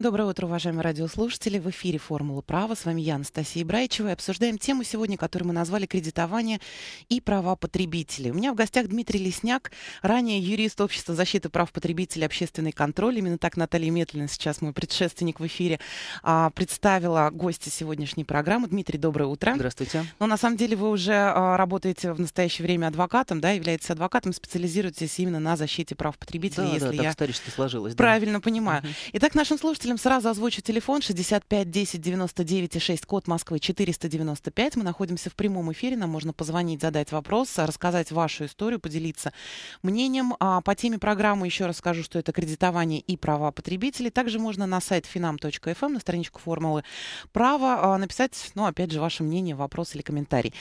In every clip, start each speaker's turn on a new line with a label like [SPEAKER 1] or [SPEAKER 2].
[SPEAKER 1] Доброе утро, уважаемые радиослушатели. В эфире «Формула права». С вами я, Анастасия Брайчева. И обсуждаем тему сегодня, которую мы назвали «Кредитование и права потребителей». У меня в гостях Дмитрий Лесняк, ранее юрист Общества защиты прав потребителей общественный контроль. Именно так Наталья Метлина, сейчас мой предшественник в эфире, а, представила гостя сегодняшней программы. Дмитрий, доброе утро. Здравствуйте. Но ну, на самом деле вы уже а, работаете в настоящее время адвокатом, да, являетесь адвокатом, специализируетесь именно на защите прав потребителей, да, если да, так я сложилось, правильно да. понимаю. Итак, нашим слушателям слушателям сразу озвучу телефон 65 10 99 и 6, код Москвы 495. Мы находимся в прямом эфире, нам можно позвонить, задать вопрос, рассказать вашу историю, поделиться мнением. А по теме программы еще раз скажу, что это кредитование и права потребителей. Также можно на сайт finam.fm, эм, на страничку формулы права, написать, ну, опять же, ваше мнение, вопрос или комментарий.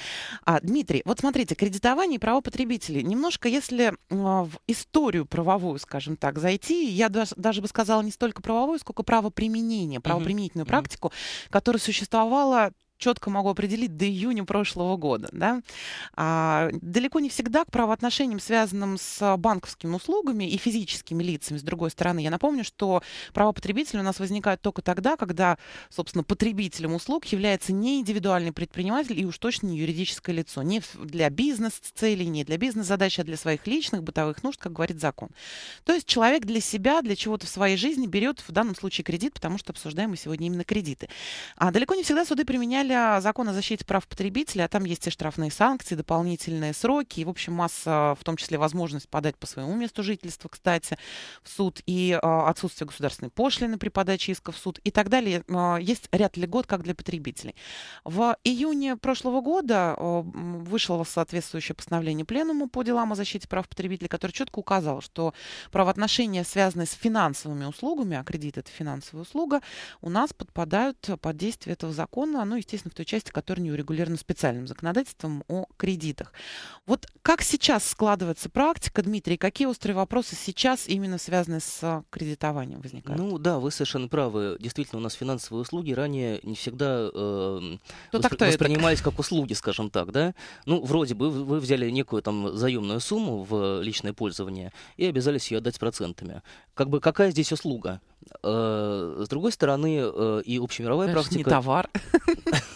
[SPEAKER 1] А, Дмитрий, вот смотрите, кредитование и права потребителей. Немножко, если а, в историю правовую, скажем так, зайти, я даже бы сказала не столько правовую, сколько правовую, правоприменения, правоприменительную угу. практику, которая существовала четко могу определить до июня прошлого года. Да? А, далеко не всегда к правоотношениям, связанным с банковскими услугами и физическими лицами, с другой стороны, я напомню, что права потребителя у нас возникают только тогда, когда, собственно, потребителем услуг является не индивидуальный предприниматель и уж точно не юридическое лицо. Не для бизнес-целей, не для бизнес-задач, а для своих личных бытовых нужд, как говорит закон. То есть человек для себя, для чего-то в своей жизни берет в данном случае кредит, потому что обсуждаем мы сегодня именно кредиты. А далеко не всегда суды применяли февраля закон о защите прав потребителя, а там есть и штрафные санкции, дополнительные сроки, и, в общем, масса, в том числе возможность подать по своему месту жительства, кстати, в суд, и э, отсутствие государственной пошлины при подаче иска в суд и так далее. Э, есть ряд льгот как для потребителей. В июне прошлого года э, вышло соответствующее постановление Пленума по делам о защите прав потребителей, которое четко указало, что правоотношения, связанные с финансовыми услугами, а кредит — это финансовая услуга, у нас подпадают под действие этого закона, ну, естественно, естественно, в той части, которая не урегулирована специальным законодательством о кредитах. Вот как сейчас складывается практика, Дмитрий, какие острые вопросы сейчас именно связаны с кредитованием возникают? Ну да, вы совершенно
[SPEAKER 2] правы. Действительно, у нас финансовые услуги ранее не всегда э, ну, воспри- воспринимались это? как услуги, скажем так, да? Ну, вроде бы вы взяли некую там заемную сумму в личное пользование и обязались ее отдать процентами. Как бы какая здесь услуга? Э, с
[SPEAKER 1] другой стороны, э, и общемировая Даже практика... не товар.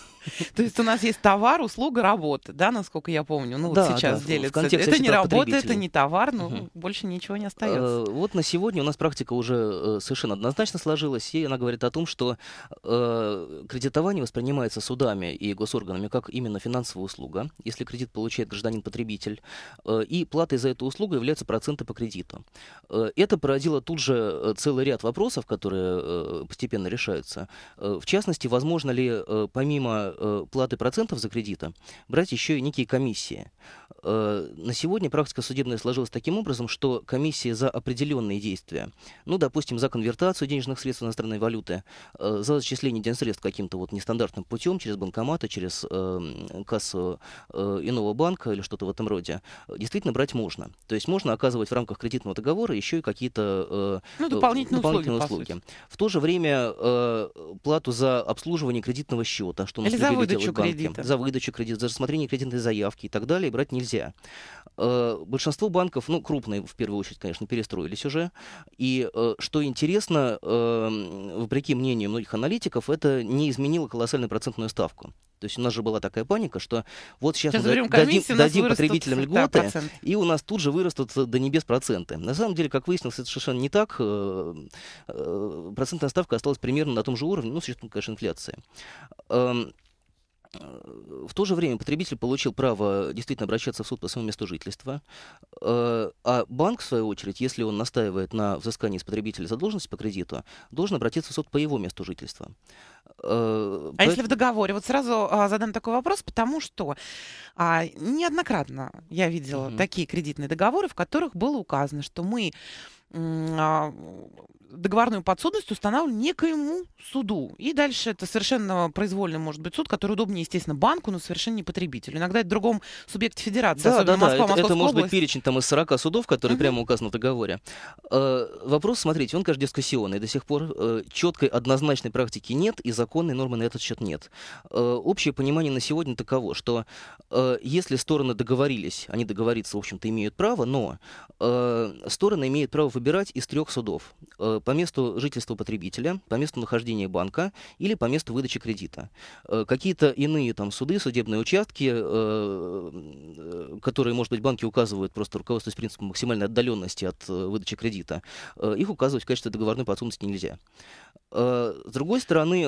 [SPEAKER 1] То есть у нас есть товар, услуга, работа, да, насколько я помню. Ну, да, вот сейчас да, делится. Это не работа, это не товар, ну, угу. больше ничего не э, остается.
[SPEAKER 2] Вот на сегодня у нас практика уже э, совершенно однозначно сложилась, и она говорит о том, что э, кредитование воспринимается судами и госорганами как именно финансовая услуга, если кредит получает гражданин-потребитель, э, и платой за эту услугу являются проценты по кредиту. Э, это породило тут же э, целый ряд вопросов, которые э, постепенно решаются. Э, в частности, возможно ли э, помимо Э, платы процентов за кредита брать еще и некие комиссии. Э, на сегодня практика судебная сложилась таким образом, что комиссии за определенные действия, ну, допустим, за конвертацию денежных средств иностранной валюты, э, за зачисление денежных средств каким-то вот нестандартным путем, через банкоматы, через кассу иного банка или что-то в этом роде, действительно брать можно. То есть можно оказывать в рамках кредитного договора еще и какие-то ну, дополнительные, дополнительные услуги. услуги. В то же время плату за обслуживание кредитного счета, что Или за выдачу делают банки. Кредита. За выдачу кредита, за рассмотрение кредитной заявки и так далее брать нельзя. Э, большинство банков, ну, крупные в первую очередь, конечно, перестроились уже. И э, что интересно, э, вопреки мнению многих аналитиков, это не изменило колоссальную процентную ставку. То есть у нас же была такая паника, что вот сейчас, сейчас мы дадим, дадим потребителям льготы, и у нас тут же вырастут до небес проценты. На самом деле, как выяснилось, это совершенно не так. Процентная ставка осталась примерно на том же уровне, ну, с учетом, конечно, инфляции. Эм, Э, в то же время потребитель получил право действительно обращаться в суд по своему месту жительства, э, а банк, в свою очередь, если он настаивает на взыскании с потребителя задолженности по кредиту, должен обратиться в суд по его месту жительства. Э, а по... если в
[SPEAKER 1] договоре? Вот сразу а, задам такой вопрос, потому что а, неоднократно я видела угу. такие кредитные договоры, в которых было указано, что мы а, договорную подсудность устанавливали некоему суду. И дальше это совершенно произвольный может быть суд, который удобнее, естественно, банку, но совершенно не потребителю. Иногда это в другом субъекте федерации, да, особенно да, Москва, да. это, это может быть
[SPEAKER 2] перечень там из 40 судов, которые угу. прямо указаны в договоре. Э, вопрос, смотрите, он, конечно, дискуссионный. До сих пор э, четкой однозначной практики нет, и законной нормы на этот счет нет. Э, общее понимание на сегодня таково, что э, если стороны договорились, они договориться, в общем-то, имеют право, но э, стороны имеют право выбирать из трех судов. Э, по месту жительства потребителя, по месту нахождения банка или по месту выдачи кредита. Э, какие-то иные там суды, судебные участки, э, э, которые, может быть, банки указывают, просто руководствуясь принципом максимальной отдаленности от выдачи кредита, их указывать в качестве договорной подсудности нельзя. С другой стороны,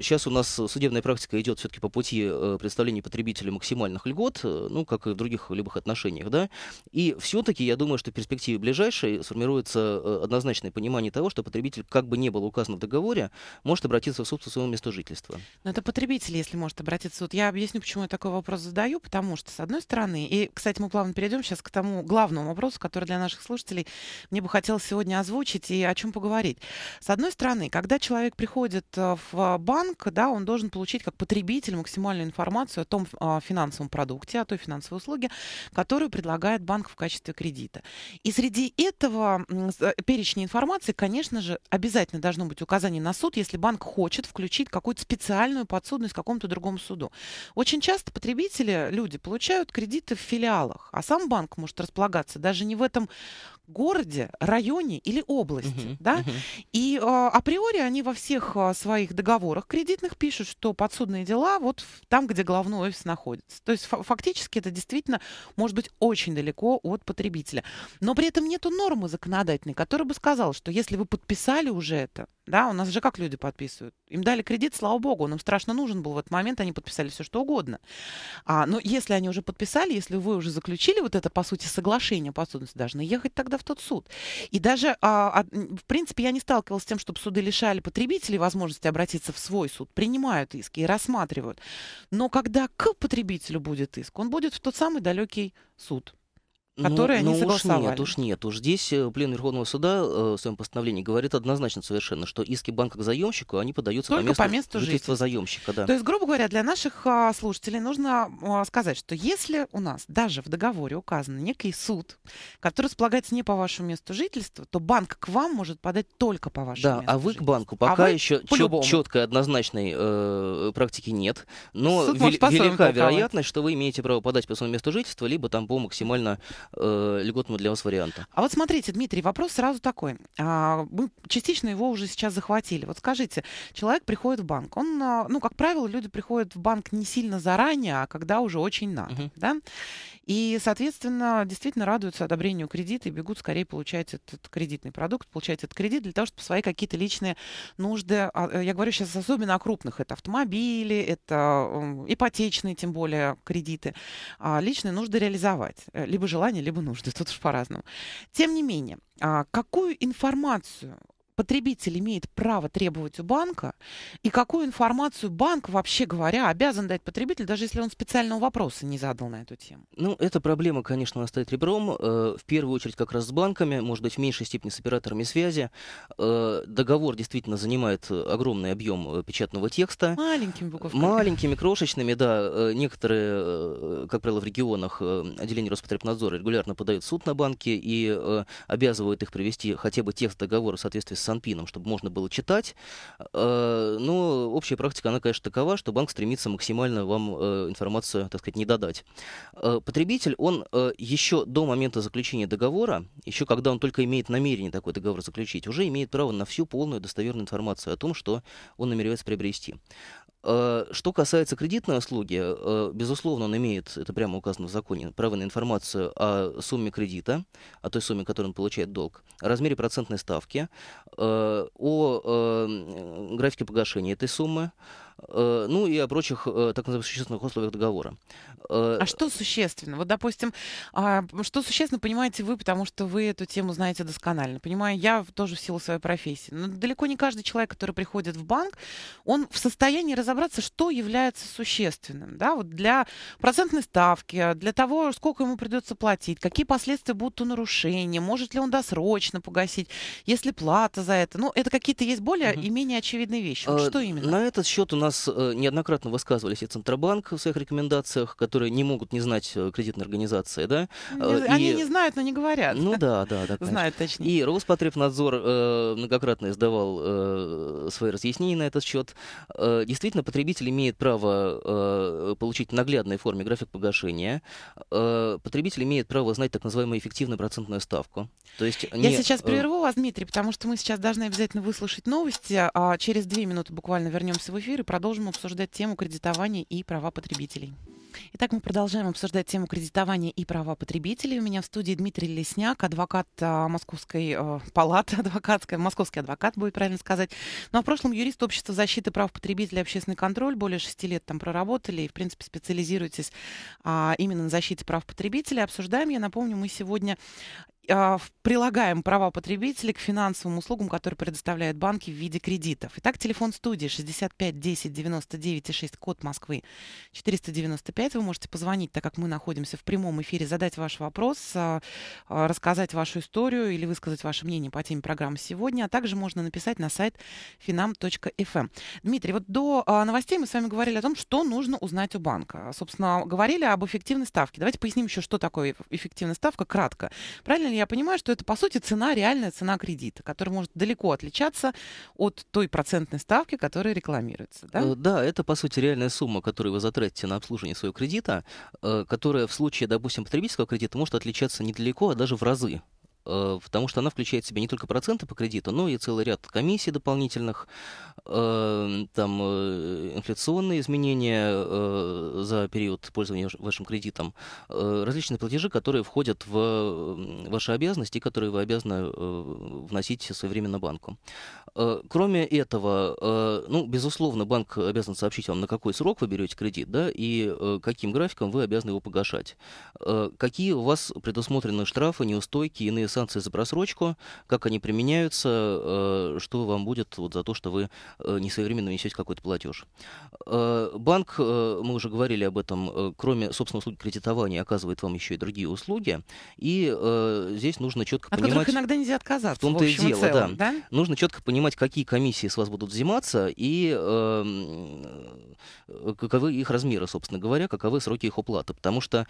[SPEAKER 2] сейчас у нас судебная практика идет все-таки по пути представления потребителя максимальных льгот, ну, как и в других любых отношениях, да, и все-таки я думаю, что в перспективе ближайшей сформируется однозначное понимание того, что потребитель, как бы не было указано в договоре, может обратиться в суд по своему месту жительства.
[SPEAKER 1] Но это потребитель, если может обратиться в Я объясню, почему я такой вопрос задаю, потому что, с одной стороны, и, кстати, мы плавно перейдем сейчас к тому главному вопросу, который для наших слушателей мне бы хотелось сегодня озвучить и о чем поговорить. С одной стороны, когда человек приходит э, в банк, да, он должен получить как потребитель максимальную информацию о том а, финансовом продукте, о той финансовой услуге, которую предлагает банк в качестве кредита. И среди этого э, перечня информации, конечно же, обязательно должно быть указание на суд, если банк хочет включить какую-то специальную подсудность какому-то другому суду. Очень часто потребители, люди, получают кредиты в филиалах, а сам банк может располагаться даже не в этом городе, районе или области. Uh-huh, да? uh-huh. И а, априори они во всех а, своих договорах кредитных пишут, что подсудные дела вот там, где главный офис находится. То есть фактически это действительно может быть очень далеко от потребителя. Но при этом нету нормы законодательной, которая бы сказала, что если вы подписали уже это, да, у нас же как люди подписывают. Им дали кредит, слава богу, он им страшно нужен был в этот момент, они подписали все что угодно. А, но если они уже подписали, если вы уже заключили вот это, по сути, соглашение по судности, должны ехать тогда в тот суд. И даже, а, а, в принципе, я не сталкивалась с тем, чтобы суды лишали потребителей возможности обратиться в свой суд, принимают иски и рассматривают. Но когда к потребителю будет иск, он будет в тот самый далекий суд которая ну, не согласовали. Ну уж нет, уж
[SPEAKER 2] нет. Уж здесь э, плен Верховного суда э, в своем постановлении говорит однозначно совершенно, что иски банка к заемщику, они подаются Только по месту, по месту жительства заемщика. Да. То есть,
[SPEAKER 1] грубо говоря, для наших а, слушателей нужно а, сказать, что если у нас даже в договоре указан некий суд, который располагается не по вашему месту жительства, то банк к вам может подать только по вашему да, а месту а вы к банку пока а еще чет, четкой
[SPEAKER 2] однозначной э, практики нет, но вел, велика вероятность, что вы имеете право подать по своему месту жительства, либо там по максимально э, льготного для вас варианта.
[SPEAKER 1] А вот смотрите, Дмитрий, вопрос сразу такой. А, мы частично его уже сейчас захватили. Вот скажите, человек приходит в банк. Он, а, ну, как правило, люди приходят в банк не сильно заранее, а когда уже очень надо, угу. да? И, соответственно, действительно радуются одобрению кредита и бегут скорее получать этот кредитный продукт, получать этот кредит для того, чтобы свои какие-то личные нужды, а, э, я говорю сейчас особенно о крупных, это автомобили, это ипотечные, тем более, кредиты, а личные нужды реализовать, э, либо желание желания, либо нужды. Тут уж по-разному. Тем не менее, а, какую информацию потребитель имеет право требовать у банка, и какую информацию банк, вообще говоря, обязан дать потребителю, даже если он специального вопроса не задал на эту тему?
[SPEAKER 2] Ну, эта проблема, конечно, настоит ребром. Э, в первую очередь как раз с банками, может быть, в меньшей степени с операторами связи. Э, договор действительно занимает огромный объем э, печатного текста.
[SPEAKER 1] Маленькими буквами.
[SPEAKER 2] Маленькими, крошечными, да. Некоторые, как правило, в регионах отделение Роспотребнадзора регулярно подают суд на банки и обязывают их привести хотя бы текст договора в соответствии с с Санпином, чтобы можно было читать. Э, но общая практика, она, конечно, такова, что банк стремится максимально вам э, информацию, так сказать, не додать. Э, потребитель, он еще до момента заключения договора, еще когда он только имеет намерение такой договор заключить, уже имеет право на всю полную достоверную информацию о том, что он намеревается приобрести. Э, что касается кредитной услуги, э, безусловно, он имеет, это прямо указано в законе, право на информацию о сумме кредита, о той сумме, которую он получает долг, о размере процентной ставки, э, о эм, графике погашения этой суммы, Э, ну и о прочих э, так называемых существенных условиях договора. Э,
[SPEAKER 1] а что существенно? Вот, допустим, а что существенно понимаете вы, потому что вы эту тему знаете досконально. Понимаю, я тоже в силу своей профессии. Но далеко не каждый человек, который приходит в банк, он в состоянии разобраться, что является существенным. Да? Вот для процентной ставки, а для того, сколько ему придется платить, какие последствия будут у нарушения, может ли он досрочно погасить, если плата за это. Ну, это какие-то есть более и менее очевидные вещи. Вот что
[SPEAKER 2] именно? На этот счет у нас нас э, неоднократно высказывались и Центробанк в своих рекомендациях, которые не могут не знать э, кредитные организации, да? Не, э, и... Они не
[SPEAKER 1] знают, но не говорят. Ну да, да, да. Знают
[SPEAKER 2] точнее. И Роспотребнадзор многократно издавал свои разъяснения на этот счет. действительно, потребитель имеет право получить в наглядной форме график погашения. потребитель имеет право знать так называемую эффективную процентную ставку. То есть не... Я сейчас прерву
[SPEAKER 1] вас, Дмитрий, потому что мы сейчас должны обязательно выслушать новости. А через две минуты буквально вернемся в эфир и продолжим продолжим обсуждать тему кредитования и права потребителей. Итак, мы продолжаем обсуждать тему кредитования и права потребителей. У меня в студии Дмитрий Лесняк, адвокат э, Московской э, палаты, адвокатская, московский адвокат, будет правильно сказать. Ну а в прошлом юрист Общества защиты прав потребителей общественный контроль. Более шести лет там проработали и, в принципе, специализируетесь а, именно на защите прав потребителей. Обсуждаем, я напомню, мы сегодня а, прилагаем права потребителей к финансовым услугам, которые предоставляют банки в виде кредитов. Итак, телефон студии 65 10 99 6, код Москвы 495. Вы можете позвонить, так как мы находимся в прямом эфире, задать ваш вопрос, а, а, рассказать вашу историю или высказать ваше мнение по теме программы сегодня, а также можно написать на сайт finam.fm. Эм. Дмитрий, вот до новостей мы с вами говорили о том, что нужно узнать у банка. Собственно, говорили об эффективной ставке. Давайте поясним еще, что такое эффективная ставка кратко. Правильно плане я понимаю, что это, по сути, цена, реальная цена кредита, которая может далеко отличаться от той процентной ставки, которая рекламируется. Да, э,
[SPEAKER 2] да это, по сути, реальная сумма, которую вы затратите на обслуживание своего кредита, э, которая в случае, допустим, потребительского кредита может отличаться недалеко, а даже в разы потому э, что она включает в себя не только проценты по кредиту, но и целый ряд комиссий дополнительных, э, там э, инфляционные изменения за период пользования вашим кредитом, различные платежи, которые входят в ваши обязанности, которые вы обязаны вносить своевременно банку. Кроме этого, ну, безусловно, банк обязан сообщить вам, на какой срок вы берете кредит, да, и каким графиком вы обязаны его погашать. Какие у вас предусмотрены штрафы, неустойки, иные санкции за просрочку, как они применяются, э, что вам будет вот за то, что вы э, несовременно несете какой-то платеж. Э, банк, мы уже говорили об этом, кроме, собственно, услуги кредитования, оказывает вам еще и другие услуги, и здесь нужно четко От понимать... От иногда
[SPEAKER 1] нельзя отказаться, в том-то в и дело, целом, да. да.
[SPEAKER 2] Нужно четко понимать, какие комиссии с вас будут взиматься, и эм, каковы их размеры, собственно говоря, каковы сроки их оплаты, Потому что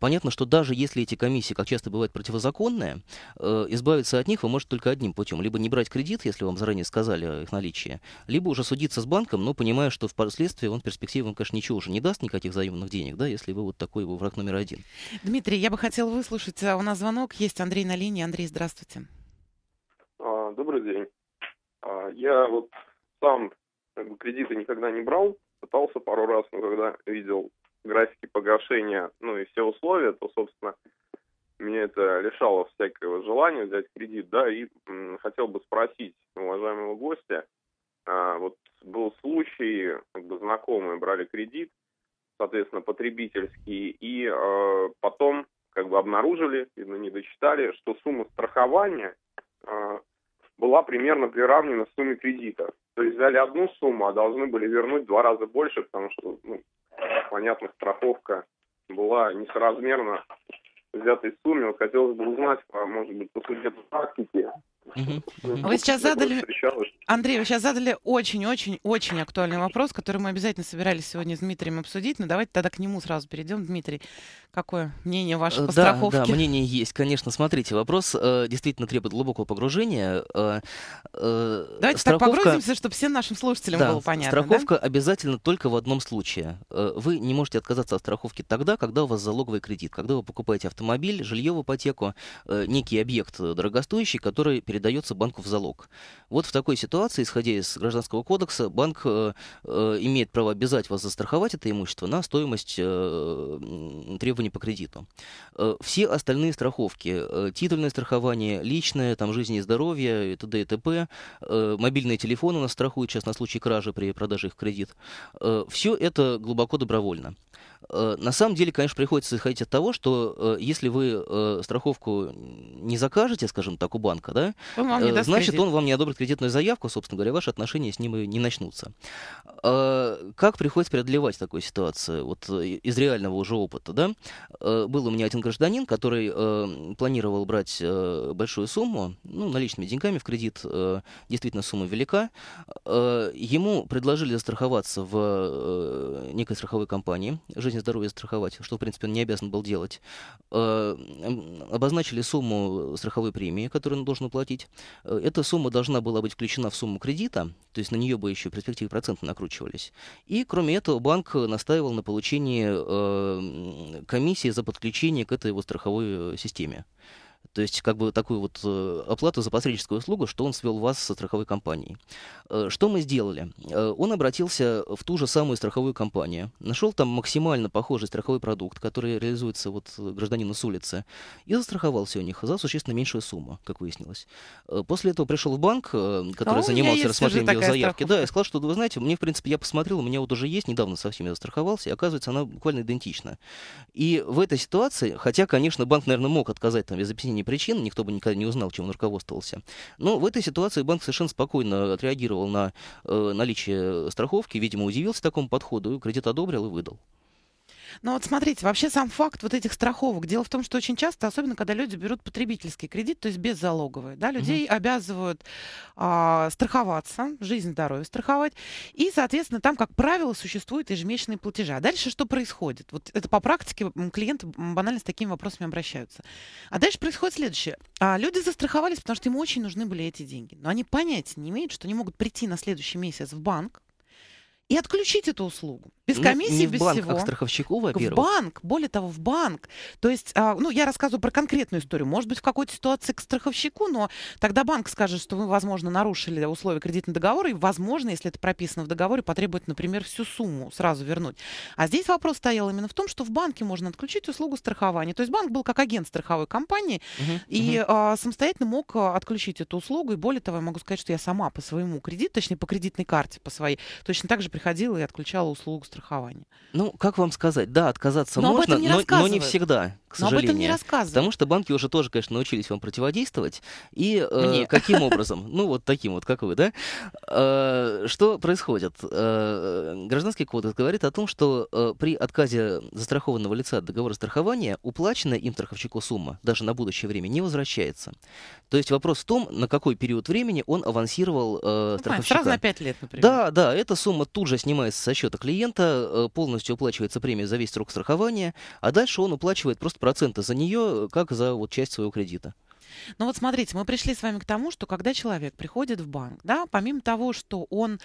[SPEAKER 2] понятно, что даже если эти комиссии, как часто бывает, противозаконные, Э, избавиться от них вы можете только одним путем. Либо не брать кредит, если вам заранее сказали о их наличии, либо уже судиться с банком, но понимая, что впоследствии он перспективе конечно, ничего уже не даст, никаких заемных денег, да, если вы вот такой его враг номер один.
[SPEAKER 1] Дмитрий, я бы хотел выслушать, а у нас звонок есть, Андрей на линии. Андрей, здравствуйте.
[SPEAKER 3] А, добрый день. А, я вот сам
[SPEAKER 2] как бы, кредиты никогда не брал, пытался пару раз, но когда видел графики погашения, ну и все условия, то, собственно, меня это лишало всякого
[SPEAKER 3] желания взять кредит, да, и хотел бы спросить уважаемого гостя, а, вот был случай, как бы знакомые брали кредит, соответственно, потребительский,
[SPEAKER 2] и а, потом как бы обнаружили, видно, не дочитали, что сумма страхования а, была примерно приравнена сумме кредита. То есть взяли одну сумму, а должны были вернуть в два раза больше, потому что, ну, понятно, страховка была несоразмерно взятой сумме. Вот хотелось бы узнать, а может быть,
[SPEAKER 3] по судебной практике,
[SPEAKER 1] ну, а вы сейчас задали, Андрей, вы сейчас задали очень-очень-очень актуальный вопрос, который мы обязательно собирались сегодня с Дмитрием обсудить, но давайте тогда к нему сразу перейдем. Дмитрий, какое мнение ваше по э, да, страховке? Да,
[SPEAKER 2] мнение есть, конечно. Смотрите, вопрос э, действительно требует глубокого погружения. Э, э, давайте страховка... так погрузимся,
[SPEAKER 1] чтобы всем нашим слушателям да, было понятно. Страховка
[SPEAKER 2] да? обязательно только в одном случае. Э, вы не можете отказаться от страховки тогда, когда у вас залоговый кредит, когда вы покупаете автомобиль, жилье в ипотеку, э, некий объект э, дорогостоящий, который передается банку в залог. Вот в такой ситуации, исходя из Гражданского кодекса, банк э, э имеет право обязать вас застраховать это имущество на стоимость э, требований по кредиту. Э, все остальные страховки, э, титульное страхование, личное, там, жизни и здоровье, и т.д. и т.п., э, мобильные телефоны нас страхуют сейчас на случай кражи при продаже их в кредит, э, все это глубоко добровольно. Э, на самом деле, конечно, приходится исходить от того, что э, если вы э, страховку не закажете, скажем так, у банка, да, он значит, кредит. он вам не одобрит кредитную заявку, собственно говоря, ваши отношения с ним и не начнутся. Как приходится преодолевать такую ситуацию? Вот из реального уже опыта, да, был у меня один гражданин, который планировал брать большую сумму, ну, наличными деньгами в кредит, действительно сумма велика. Ему предложили застраховаться в некой страховой компании, жизнь жизни и здоровье страховать, что, в принципе, он не обязан был делать. Э, обозначили сумму страховой премии, которую он должен уплатить. Э, эта сумма должна была быть включена в сумму кредита, то есть на нее бы еще в перспективе проценты накручивались. И, кроме этого, банк настаивал на получении э, комиссии за подключение к этой его страховой системе. То есть, как бы такую вот э, оплату за посредническую услугу, что он свел вас со страховой компанией. Э, что мы сделали? Э, он обратился в ту же самую страховую компанию, нашел там максимально похожий страховой продукт, который реализуется вот гражданину с улицы, и застраховался у них за существенно меньшую сумму, как выяснилось. После этого пришел в банк, который а занимался рассмотрением его заявки, страховка. да, и сказал, что, вы знаете, мне, в принципе, я посмотрел, у меня вот уже есть, недавно совсем я застраховался, и оказывается, она буквально идентична. И в этой ситуации, хотя, конечно, банк, наверное, мог отказать там без объяснений причин, никто бы никогда не узнал, чем он руководствовался. Но в этой ситуации банк совершенно спокойно отреагировал на э, наличие страховки, видимо, удивился такому подходу, кредит одобрил и выдал.
[SPEAKER 1] Но вот смотрите, вообще сам факт вот этих страховок. Дело в том, что очень часто, особенно когда люди берут потребительский кредит, то есть беззалоговый, да, людей угу. обязывают а, страховаться, жизнь, здоровье страховать. И, соответственно, там, как правило, существуют ежемесячные платежи. А дальше что происходит? Вот это по практике клиенты банально с такими вопросами обращаются. А дальше происходит следующее. А, люди застраховались, потому что им очень нужны были эти деньги. Но они понятия не имеют, что они могут прийти на следующий месяц в банк, и отключить эту услугу. Без комиссии, не в без банк, всего. К страховщику, во-первых. В банк, более того, в банк. То есть, а, ну, я рассказываю про конкретную историю. Может быть, в какой-то ситуации к страховщику, но тогда банк скажет, что вы, возможно, нарушили условия кредитного договора, и, возможно, если это прописано в договоре, потребует, например, всю сумму сразу вернуть. А здесь вопрос стоял именно в том, что в банке можно отключить услугу страхования. То есть банк был как агент страховой компании uh-huh, и uh-huh. А, самостоятельно мог а, отключить эту услугу. И более того, я могу сказать, что я сама по своему кредиту, точнее, по кредитной карте, по своей, точно так же приходила и отключала услугу страхования.
[SPEAKER 2] Ну, как вам сказать, да, отказаться но можно, но, но не всегда к сожалению. Но об этом не рассказывают. Потому что банки уже тоже, конечно, научились вам противодействовать. И э, каким образом? Ну, вот таким вот, как вы, да? Э, что происходит? Э, гражданский кодекс говорит о том, что э, при отказе застрахованного лица от договора страхования уплаченная им страховщику сумма даже на будущее время не возвращается. То есть вопрос в том, на какой период времени он авансировал э, ну, страховщика. Сразу на 5 лет, например. Да, да, эта сумма тут же снимается со счета клиента, э, полностью уплачивается премия за весь срок страхования, а дальше он уплачивает просто процента за нее, как за вот часть своего кредита.
[SPEAKER 1] Ну вот смотрите, мы пришли с вами к тому, что когда человек приходит в банк, да, помимо того, что он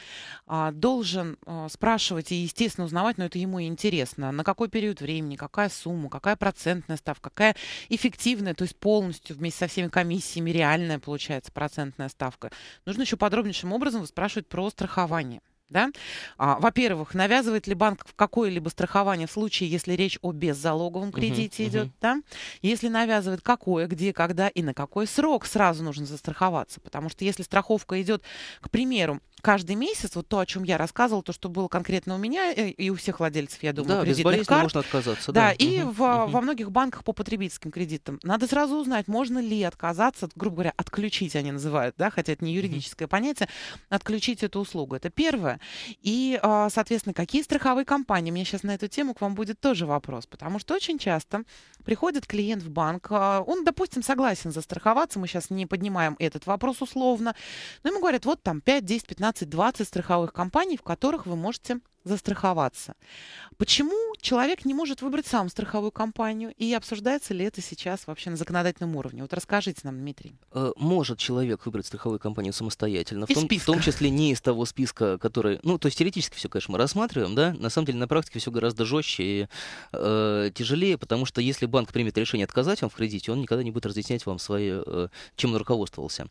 [SPEAKER 1] а, должен а, спрашивать и, естественно, узнавать, но это ему и интересно, на какой период времени, какая сумма, какая процентная ставка, какая эффективная, то есть полностью вместе со всеми комиссиями реальная получается процентная ставка, нужно еще подробнейшим образом спрашивать про страхование. Да? А, во-первых, навязывает ли банк какое-либо страхование в случае, если речь о беззалоговом кредите uh-huh, идет, uh-huh. да? Если навязывает, какое, где, когда и на какой срок сразу нужно застраховаться, потому что если страховка идет, к примеру, каждый месяц, вот то, о чем я рассказывала, то, что было конкретно у меня э, и у всех владельцев, я думаю, да, кредитных карт. можно
[SPEAKER 2] отказаться. Да, да. и угу, в,
[SPEAKER 1] угу. во многих банках по потребительским кредитам. Надо сразу узнать, можно ли отказаться, грубо говоря, отключить они называют, да, хотя это не юридическое угу. понятие, отключить эту услугу. Это первое. И, а, соответственно, какие страховые компании? У меня сейчас на эту тему к вам будет тоже вопрос, потому что очень часто приходит клиент в банк, а, он, допустим, согласен застраховаться, мы сейчас не поднимаем этот вопрос условно, но ему говорят, вот там 5, 10, 15, 20 страховых компаний, в которых вы можете застраховаться. Почему человек не может выбрать сам страховую компанию и обсуждается ли это сейчас вообще на законодательном уровне? Вот расскажите нам, Дмитрий.
[SPEAKER 2] Э, может человек выбрать страховую компанию самостоятельно, из в том, списка. в том числе не из того списка, который, ну, то есть теоретически все, конечно, мы рассматриваем, да, на самом деле на практике все гораздо жестче и э, тяжелее, потому что если банк примет решение отказать вам в кредите, он никогда не будет разъяснять вам свои, э, чем он руководствовался.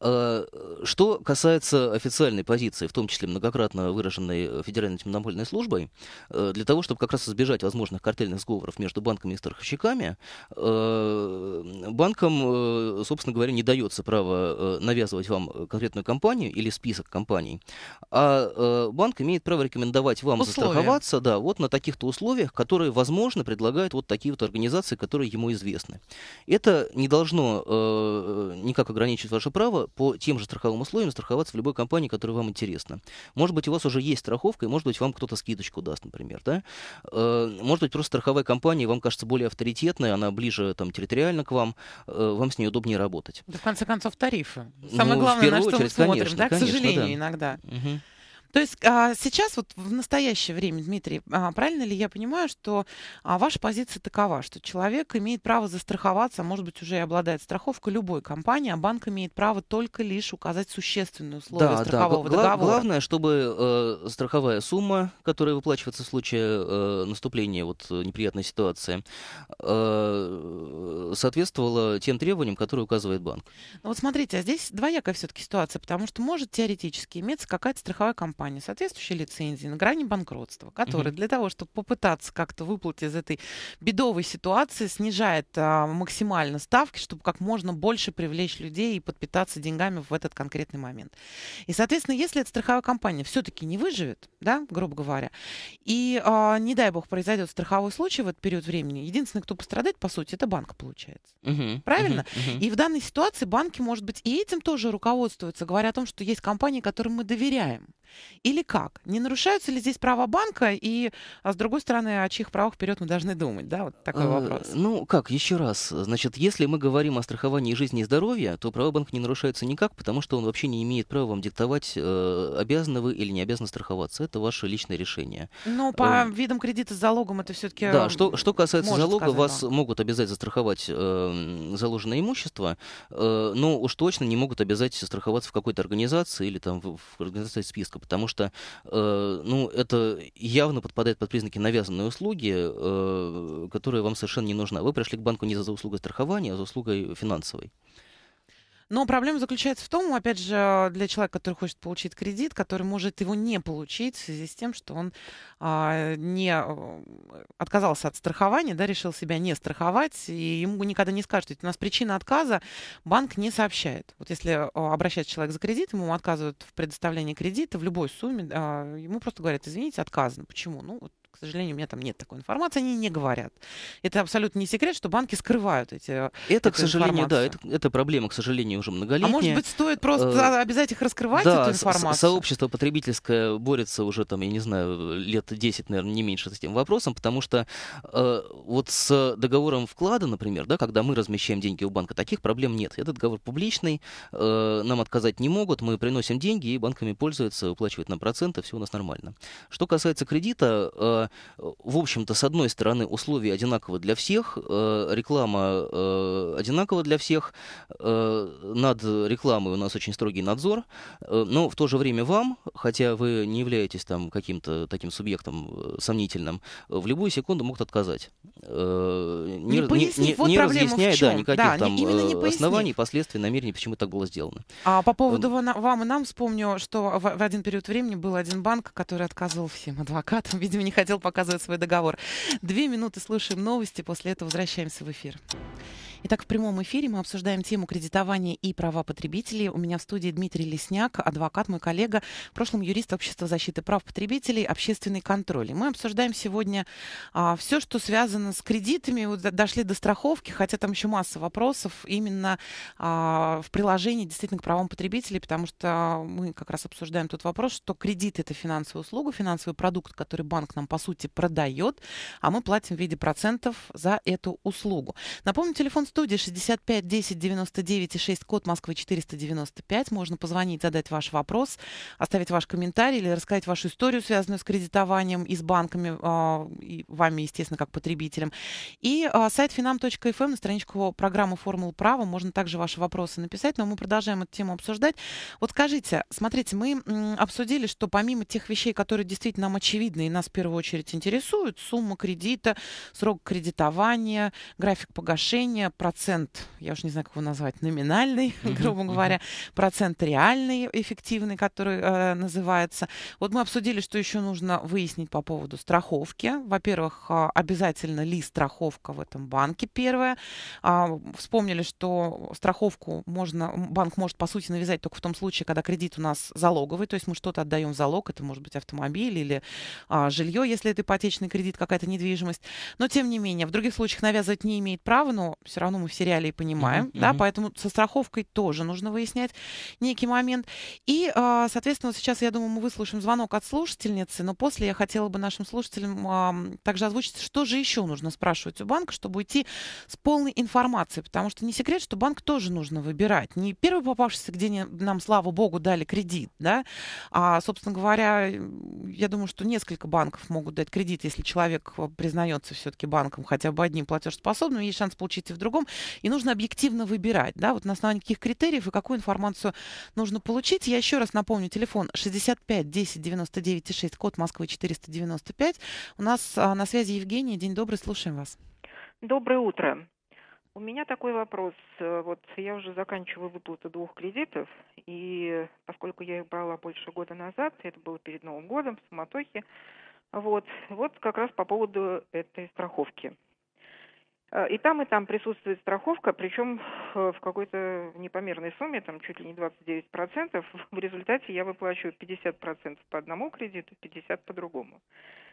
[SPEAKER 2] Э, что касается официальной позиции, в том числе многократно выраженной э, Федеральной антимонопольной службой, э, для того, чтобы как раз избежать возможных картельных сговоров между банками и страховщиками, э, банкам, э, собственно говоря, не дается право навязывать вам конкретную компанию или список компаний, а банк имеет право рекомендовать вам условия. застраховаться да, вот на таких-то условиях, которые, возможно, предлагают вот такие вот организации, которые ему известны. Это не должно никак ограничивать ваше право по тем же страховым условиям страховаться в любой компании, которая вам интересна. Может быть, у вас уже есть страховка, и может быть, если вам кто-то скидочку даст, например, да? Э, может быть, просто страховая компания вам кажется более авторитетной, она ближе там территориально к вам, э, вам с ней удобнее работать.
[SPEAKER 1] Да, в конце концов, тарифы. Ну, Самое ну, главное, на что очередь, мы смотрим, конечно, да, конечно, к сожалению, да. иногда. Угу. То есть а, сейчас, вот в настоящее время, Дмитрий, а, правильно ли я понимаю, что а, ваша позиция такова, что человек имеет право застраховаться, а может быть уже и обладает страховкой любой компании, а банк имеет право только лишь указать существенные условия да, страхового да. договора? Главное,
[SPEAKER 2] чтобы э, страховая сумма, которая выплачивается в случае э, наступления вот, неприятной ситуации, э, соответствовала тем требованиям, которые указывает банк.
[SPEAKER 1] Ну вот смотрите, а здесь двоякая все-таки ситуация, потому что может теоретически иметься какая-то страховая компания, компании соответствующей лицензии на грани банкротства, который угу. для того, чтобы попытаться как-то выплатить из этой бедовой ситуации, снижает а, максимально ставки, чтобы как можно больше привлечь людей и подпитаться деньгами в этот конкретный момент. И, соответственно, если эта страховая компания все-таки не выживет, да, грубо говоря, и, а, не дай бог, произойдет страховой случай в этот период времени, единственный, кто пострадает, по сути, это банк, получается.
[SPEAKER 2] Угу. Правильно? Угу. И
[SPEAKER 1] в данной ситуации банки, может быть, и этим тоже руководствуются, говоря о том, что есть компании, которым мы доверяем. Или как? Не нарушаются ли здесь права банка? И, а с другой стороны, о чьих правах вперед мы должны думать? Да, вот такой э, вопрос.
[SPEAKER 2] Ну, как, еще раз. Значит, если мы говорим о страховании жизни и здоровья, то права банка не нарушаются никак, потому что он вообще не имеет права вам диктовать, э, обязаны вы или не обязаны страховаться. Это ваше личное решение.
[SPEAKER 1] Ну, э, по э, видам кредита с залогом это все-таки... Да, что, что касается залога, сказать, вас да.
[SPEAKER 2] могут обязать застраховать э, заложенное имущество, э, но уж точно не могут обязать страховаться в какой-то организации или там в, в организации списка потому что, э, ну, это явно подпадает под признаки навязанной услуги, э, которая вам совершенно не нужна. Вы пришли к банку не за услугой страхования, а за услугой финансовой.
[SPEAKER 1] Но проблема заключается в том, опять же, для человека, который хочет получить кредит, который может его не получить в связи с тем, что он а, не э, отказался от страхования, да, решил себя не страховать, и ему никогда не скажут, ведь у нас причина отказа банк не сообщает. Вот если э, обращается человек за кредит, ему отказывают в предоставлении кредита в любой сумме, а, ему просто говорят, извините, отказано. Почему? Ну, вот к сожалению, у меня там нет такой информации, они не говорят. Это абсолютно не секрет, что банки скрывают эти э, Это, к сожалению, информацию. да, это, это проблема, к
[SPEAKER 2] сожалению, уже многолетняя. А может быть, стоит просто э,
[SPEAKER 1] обязать их раскрывать, да, эту информацию?
[SPEAKER 2] сообщество потребительское борется уже, там, я не знаю, лет 10, наверное, не меньше с этим вопросом, потому что э, вот с договором вклада, например, да, когда мы размещаем деньги у банка, таких проблем нет. Этот договор публичный, э, нам отказать не могут, мы приносим деньги, и банками пользуются, выплачивают нам проценты, все у нас нормально. Что касается кредита, э, Э, в общем-то, с одной стороны, условия одинаковы для всех, э, реклама э, одинакова для всех, над рекламой у нас очень строгий надзор, но в то же время вам, хотя вы не являетесь там каким-то таким субъектом сомнительным, в любую секунду могут отказать. Не, не, пояснив, не, вот не разъясняя да, никаких да, там не оснований, последствий, намерений, почему так было сделано.
[SPEAKER 1] А по поводу эм. вам и нам вспомню, что в один период времени был один банк, который отказывал всем адвокатам, видимо, не хотел хотел показывать свой договор. Две минуты слушаем новости, после этого возвращаемся в эфир. Итак, в прямом эфире мы обсуждаем тему кредитования и права потребителей. У меня в студии Дмитрий Лесняк, адвокат, мой коллега, в прошлом юрист Общества защиты прав потребителей, общественный контроль. И мы обсуждаем сегодня а, все, что связано с кредитами. Вот дошли до страховки, хотя там еще масса вопросов именно а, в приложении действительно к правам потребителей, потому что мы как раз обсуждаем тот вопрос, что кредит это финансовая услуга, финансовый продукт, который банк нам по сути продает, а мы платим в виде процентов за эту услугу. Напомню, телефон студии 65 10 99 и 6, код Москвы 495. Можно позвонить, задать ваш вопрос, оставить ваш комментарий или рассказать вашу историю, связанную с кредитованием и с банками, а, и вами, естественно, как потребителем. И а, сайт finam.fm эм, на страничку программы «Формула права». Можно также ваши вопросы написать, но мы продолжаем эту тему обсуждать. Вот скажите, смотрите, мы обсудили, что помимо тех вещей, которые действительно нам очевидны и нас в первую очередь интересуют, сумма кредита, срок кредитования, график погашения, процент, я уже не знаю, как его назвать, номинальный, грубо говоря, процент реальный, эффективный, который э, называется. Вот мы обсудили, что еще нужно выяснить по поводу страховки. Во-первых, э, обязательно ли страховка в этом банке первая А, вспомнили, что страховку можно, банк может, по сути, навязать только в том случае, когда кредит у нас залоговый, то есть мы что-то отдаем в залог, это может быть автомобиль или а, жилье, если это ипотечный кредит, какая-то недвижимость. Но, тем не менее, в других случаях навязывать не имеет права, но все равно основном мы в сериале и понимаем, mm-hmm. да, поэтому со страховкой тоже нужно выяснять некий момент. И, а, соответственно, сейчас, я думаю, мы выслушаем звонок от слушательницы, но после я хотела бы нашим слушателям также озвучить, что же еще нужно спрашивать у банка, чтобы уйти с полной информацией, потому что не секрет, что банк тоже нужно выбирать. Не первый попавшийся, где нам, слава богу, дали кредит, да, а, собственно говоря, я думаю, что несколько банков могут дать кредит, если человек а, признается все-таки банком хотя бы одним платежеспособным, есть шанс получить и в другом другом, и нужно объективно выбирать, да, вот на основании каких критериев и какую информацию нужно получить. Я еще раз напомню, телефон 65 10 99 6, код Москвы 495. У нас а, на связи Евгения. День добрый, слушаем вас.
[SPEAKER 3] Доброе утро. У меня такой вопрос. Э, вот я уже заканчиваю выплату двух кредитов, и поскольку я их брала больше года назад, это было перед Новым годом, в суматохе, вот, вот как раз по поводу этой страховки. Э, и там, и там присутствует страховка, причем э, в какой-то непомерной сумме, там чуть ли не 29%. В результате я выплачиваю 50% по одному кредиту, 50% по другому.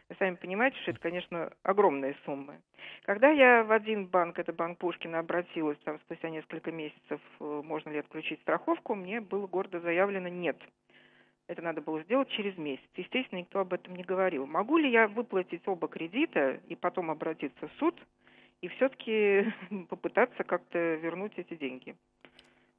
[SPEAKER 3] Вы сами понимаете, что это, конечно, огромные суммы. Когда я в один банк, это банк Пушкина, обратилась, там спустя несколько месяцев, э, можно ли отключить страховку, мне было гордо заявлено «нет». Это надо было сделать через месяц. Естественно, никто об этом не говорил. Могу ли я выплатить оба кредита и потом обратиться в суд – и все-таки попытаться как-то вернуть эти деньги.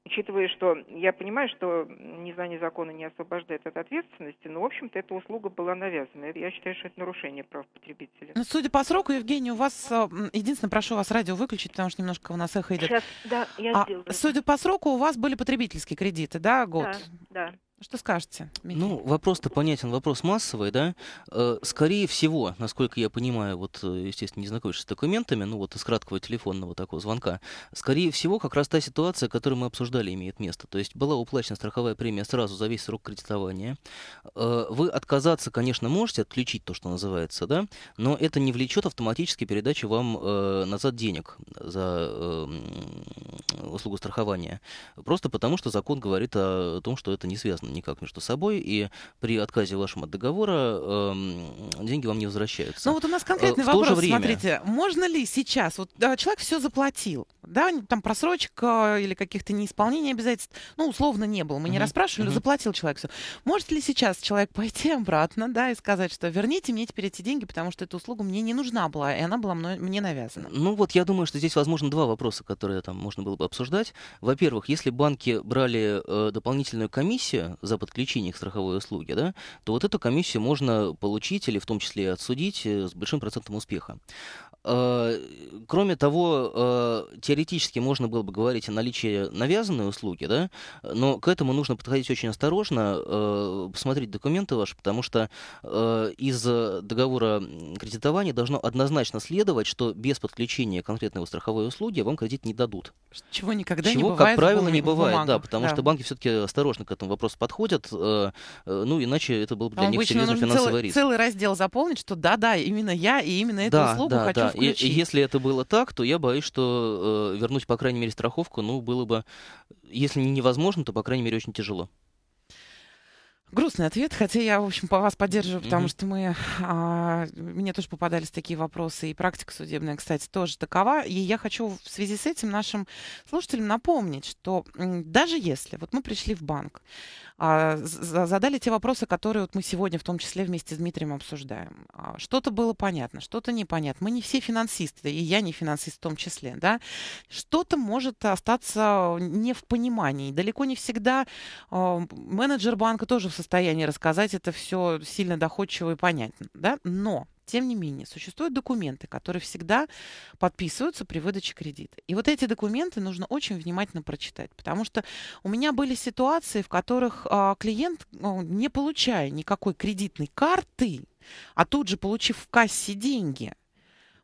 [SPEAKER 3] Учитывая, что я понимаю, что незнание закона не освобождает от ответственности, но, в общем-то, эта услуга была навязана. Я считаю, что это нарушение прав потребителя.
[SPEAKER 1] Ну, судя по сроку, Евгений, у вас... Э, единственное, прошу вас радио выключить, потому что немножко у нас эхо идет. Сейчас,
[SPEAKER 3] да, я а, сделаю.
[SPEAKER 1] Судя по сроку, у вас были потребительские кредиты, да, год? Да, да. Что скажете,
[SPEAKER 2] Михаил? Ну, вопрос-то понятен, вопрос массовый, да. Э, скорее всего, насколько я понимаю, вот, э, естественно, не знакомишься с документами, ну, вот из краткого телефонного такого звонка, скорее всего, как раз та ситуация, которую мы обсуждали, имеет место. То есть была уплачена страховая премия сразу за весь срок кредитования. Э, вы отказаться, конечно, можете, отключить то, что называется, да, но это не влечет автоматически передачу вам назад денег за услугу страхования. Просто потому, что закон говорит о том, что это не связано никак между собой, и при отказе вашем от договора э, деньги вам не возвращаются. Ну вот у нас конкретный э, вопрос, время... смотрите,
[SPEAKER 1] можно ли сейчас, вот да, человек все заплатил, да, там просрочка или каких-то неисполнений обязательств, ну, условно не было, мы не mm-hmm. расспрашивали, mm-hmm. заплатил человек все. Может ли сейчас человек пойти обратно, да, и сказать, что верните мне теперь эти деньги, потому что эта услуга мне не нужна была, и она была мной, мне навязана?
[SPEAKER 2] Ну вот я думаю, что здесь, возможно, два вопроса, которые там можно было бы обсуждать. Во-первых, если банки брали э, дополнительную комиссию за подключение к страховой услуге, да, то вот эту комиссию можно получить или в том числе отсудить э, с большим процентом успеха. А, кроме того, а, теоретически можно было бы говорить о наличии навязанной услуги, да, но к этому нужно подходить очень осторожно, а, посмотреть документы ваши, потому что из договора кредитования должно однозначно следовать, что без подключения конкретной страховой услуги вам кредит не дадут.
[SPEAKER 1] Чего никогда Чего, не бывает. Чего, как правило, не бумагах, бывает, да, потому да. что
[SPEAKER 2] банки все-таки осторожно к этому вопросу подходят подходят, э, э, ну иначе это был бы для ну, Обычно них серьезный финансовый целый, риск. целый
[SPEAKER 1] раздел заполнить, что да-да, именно я и именно эту да, услугу да, хочу да. включить. И, если
[SPEAKER 2] это было так, то я боюсь, что э, вернуть, по крайней мере, страховку, ну, было бы, если невозможно, то, по крайней мере, очень тяжело.
[SPEAKER 1] Грустный ответ, хотя я, в общем, по вас поддерживаю, потому mm-hmm. что мы, а, мне тоже попадались такие вопросы, и практика судебная, кстати, тоже такова. И я хочу в связи с этим нашим слушателям напомнить, что даже если вот мы пришли в банк, а, задали те вопросы, которые вот мы сегодня в том числе вместе с Дмитрием обсуждаем, а, что-то было понятно, что-то непонятно. Мы не все финансисты, и я не финансист в том числе, да. Что-то может остаться не в понимании. Далеко не всегда а, менеджер банка тоже в состоянии рассказать это все сильно доходчиво и понятно. Да? Но тем не менее, существуют документы, которые всегда подписываются при выдаче кредита. И вот эти документы нужно очень внимательно прочитать, потому что у меня были ситуации, в которых а, клиент, ну, не получая никакой кредитной карты, а тут же получив в кассе деньги,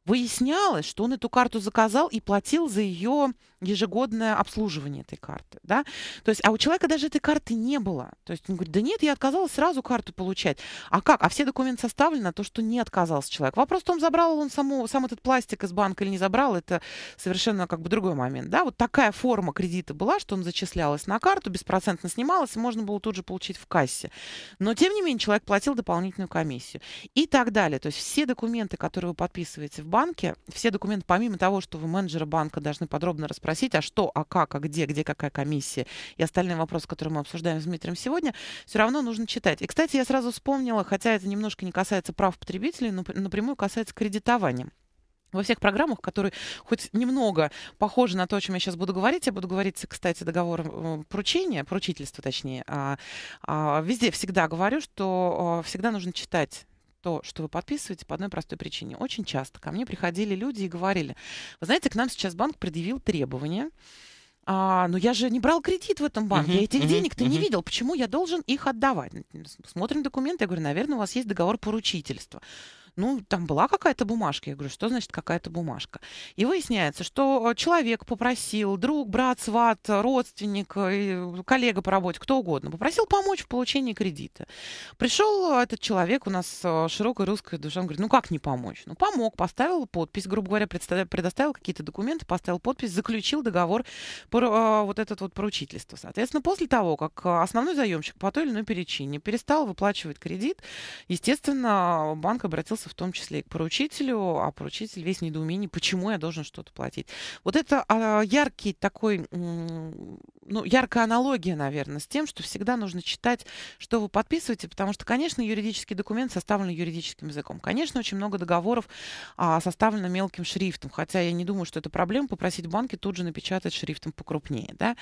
[SPEAKER 1] выяснялось, что он эту карту заказал и платил за ее ежегодное обслуживание этой карты. Да? То есть, а у человека даже этой карты не было. То есть он говорит, да нет, я отказалась сразу карту получать. А как? А все документы составлены на то, что не отказался человек. Вопрос в том, забрал он саму, сам этот пластик из банка или не забрал, это совершенно как бы другой момент. Да? Вот такая форма кредита была, что он зачислялась на карту, беспроцентно снималась, и можно было тут же получить в кассе. Но, тем не менее, человек платил дополнительную комиссию и так далее. То есть все документы, которые вы подписываете в банке, банке все документы, помимо того, что вы менеджера банка должны подробно расспросить, а что, а как, а где, где какая комиссия и остальные вопросы, которые мы обсуждаем с Дмитрием сегодня, все равно нужно читать. И, кстати, я сразу вспомнила, хотя это немножко не касается прав потребителей, но напрямую касается кредитования во всех программах, которые хоть немного похожи на то, о чем я сейчас буду говорить, я буду говорить, кстати, договор э, поручения, поручительства точнее, а, а, везде всегда говорю, что э, всегда нужно читать то, что вы подписываете, по одной простой причине. Очень часто ко мне приходили люди и говорили, вы знаете, к нам сейчас банк предъявил требования, а, но я же не брал кредит в этом банке, uh-huh, я этих uh-huh, денег-то uh-huh. не видел, почему я должен их отдавать? Смотрим документы, я говорю, наверное, у вас есть договор поручительства ну, там была какая-то бумажка. Я говорю, что значит какая-то бумажка? И выясняется, что э, человек попросил, друг, брат, сват, родственник, э, коллега по работе, кто угодно, попросил помочь в получении кредита. Пришел этот человек, у нас э, широкой русской душа, он говорит, ну как не помочь? Ну помог, поставил подпись, грубо говоря, предоставил какие-то документы, поставил подпись, заключил договор, вот этот вот поручительство. Соответственно, после того, как основной заемщик по той или иной причине перестал выплачивать кредит, естественно, банк обратился обращался в том числе и к поручителю, а поручитель весь в недоумении, почему я должен что-то платить. Вот это а, яркий такой ну, яркая аналогия, наверное, с тем, что всегда нужно читать, что вы подписываете, потому что, конечно, юридический документ составлен юридическим языком. Конечно, очень много договоров а, составлено мелким шрифтом, хотя я не думаю, что это проблема попросить банки тут же напечатать шрифтом покрупнее. Да?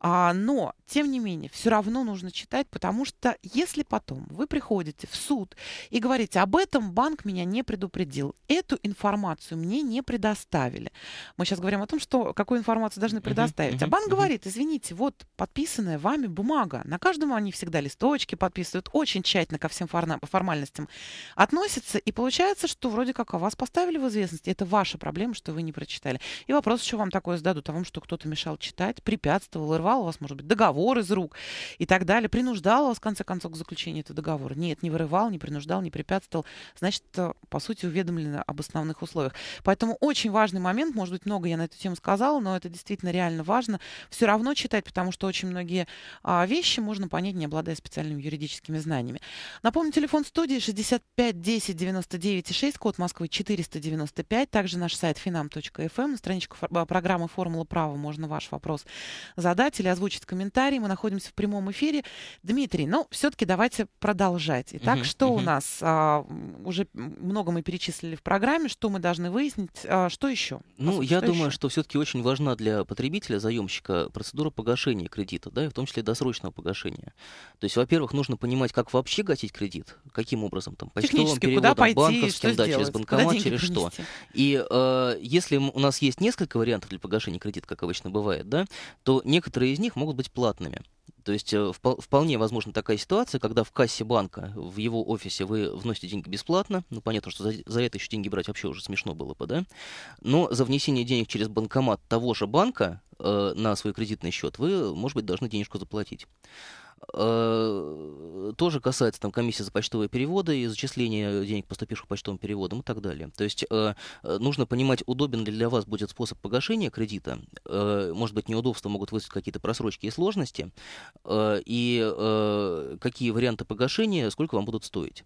[SPEAKER 1] А, но, тем не менее, все равно нужно читать, потому что если потом вы приходите в суд и говорите, об этом банк меня не предупредил, эту информацию мне не предоставили. Мы сейчас говорим о том, что какую информацию должны предоставить. а банк говорит, извините, смотрите, вот подписанная вами бумага. На каждом они всегда листочки подписывают, очень тщательно ко всем формальностям относятся. И получается, что вроде как о вас поставили в известность. Это ваша проблема, что вы не прочитали. И вопрос еще вам такой зададут, о а том, что кто-то мешал читать, препятствовал, рвал у вас, может быть, договор из рук и так далее, принуждал вас, в конце концов, к заключению этого договора. Нет, не вырывал, не принуждал, не препятствовал. Значит, э, по сути, уведомлено об основных условиях. Поэтому очень важный момент, может быть, много я на эту тему сказала, но это действительно реально важно. Все равно читать читать, потому что очень многие а, вещи можно понять, не обладая специальными юридическими знаниями. Напомню, телефон студии 65 10 99 6, код Москвы 495, также наш сайт finam.fm, эм, на страничку фор- а, программы «Формула права» можно ваш вопрос задать или озвучить комментарий. Мы находимся в прямом эфире. Дмитрий, ну, все-таки давайте продолжать. Итак, угу, что угу. у нас? А, уже много мы перечислили в программе, что мы должны выяснить, а, что еще? Ну, сути, я думаю, еще?
[SPEAKER 2] что все-таки очень важна для потребителя, заемщика процедура по погашения кредита, да, и в том числе досрочного погашения. То есть, во-первых, нужно понимать, как вообще гасить кредит, каким образом, там, почтовым переводом, пойти, банковским, да, сделать, через банкомат, через принести? что. И э, если у нас есть несколько вариантов для погашения кредита, как обычно бывает, да, то некоторые из них могут быть платными. То есть э, вполне возможна такая ситуация, когда в кассе банка, в его офисе вы вносите деньги бесплатно. Ну, понятно, что за, за это еще деньги брать вообще уже смешно было бы, да? Но за внесение денег через банкомат того же банка Э, на свой кредитный счет, вы, может быть, должны денежку заплатить. Э, тоже касается там, комиссии за почтовые переводы и зачисления денег, поступивших почтовым переводом и так далее. То есть э, нужно понимать, удобен ли для вас будет способ погашения кредита. Может быть, неудобства могут вызвать какие-то просрочки и сложности. И какие варианты погашения, сколько вам будут стоить.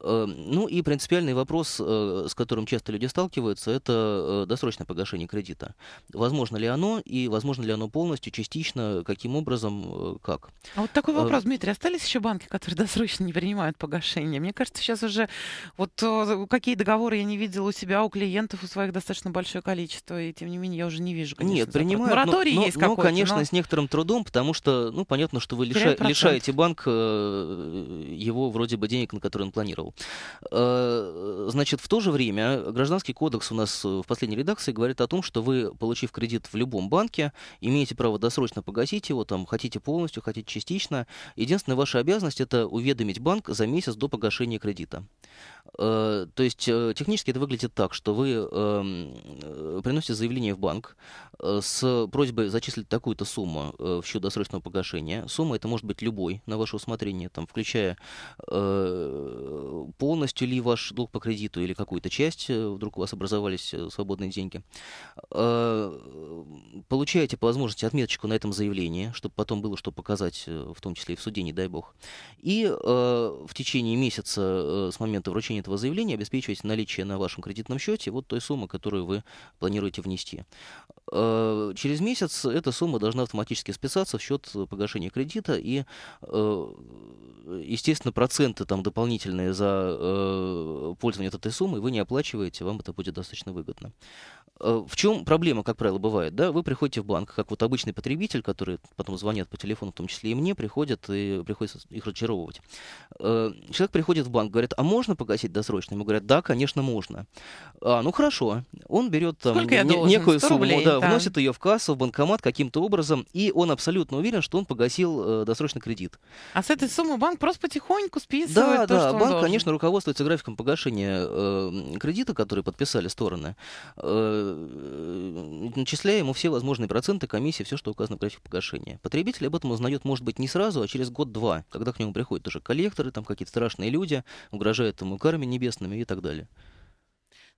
[SPEAKER 2] Э, ну и принципиальный вопрос, э, с которым часто люди сталкиваются, это э, досрочное погашение кредита. Возможно ли оно и возможно ли оно полностью, частично, каким образом, как?
[SPEAKER 1] А вот такой вопрос, Дмитрий, остались еще банки, которые досрочно не принимают погашение? Мне кажется, сейчас уже вот какие договоры я не видела у себя, у клиентов, у своих достаточно большое количество, и тем не менее я уже не вижу, конечно, Нет, принимают, Мораторий но, но, есть но, конечно, но... с
[SPEAKER 2] некоторым трудом, потому что, ну, понятно, что вы лиша... лишаете банк его вроде бы денег, на которые он планировал спрашивал. Э, значит, в то же время Гражданский кодекс у нас э, в последней редакции говорит о том, что вы, получив кредит в любом банке, имеете право досрочно погасить его, там, хотите полностью, хотите частично. Единственная ваша обязанность – это уведомить банк за месяц до погашения кредита. Э, то есть технически это выглядит так, что вы эм, приносите заявление в банк с просьбой зачислить такую-то сумму в счет досрочного погашения. Сумма это может быть любой на ваше усмотрение, там, включая полностью ли ваш долг по кредиту или какую-то часть, э, вдруг у вас образовались э, свободные деньги. Э, получаете по возможности отметочку на этом заявлении, чтобы потом было что показать, в том числе и в суде, не дай бог. И в течение месяца с момента вручения этого заявления обеспечиваете наличие на вашем кредитном счете вот той суммы, которую вы планируете внести. Через месяц эта сумма должна автоматически списаться в счет погашения кредита и, естественно, проценты там дополнительные за за э, пользование этой суммой вы не оплачиваете, вам это будет достаточно выгодно. Э, в чем проблема, как правило, бывает, да, вы приходите в банк, как вот обычный потребитель, который потом звонят по телефону, в том числе и мне, приходят и приходится их разочаровывать. Э, человек приходит в банк, говорит, а можно погасить досрочно? Ему говорят, да, конечно, можно. А, ну хорошо. Он берет там Сколько не, некую сумму, рублей, да, да, вносит ее в кассу, в банкомат каким-то образом, и он абсолютно уверен, что он погасил э, досрочный кредит.
[SPEAKER 1] А с этой суммы банк просто потихоньку списывает да, то, да, что банк, должен. конечно,
[SPEAKER 2] руководствуется графиком погашения э, кредита, который подписали стороны. Э, Э, начисляя ему все возможные проценты, комиссии, все, что указано в графике погашения. Потребитель об этом узнает, может быть, не сразу, а через год-два, когда к нему приходят уже коллекторы, там какие-то страшные люди, угрожают ему карами небесными и так далее.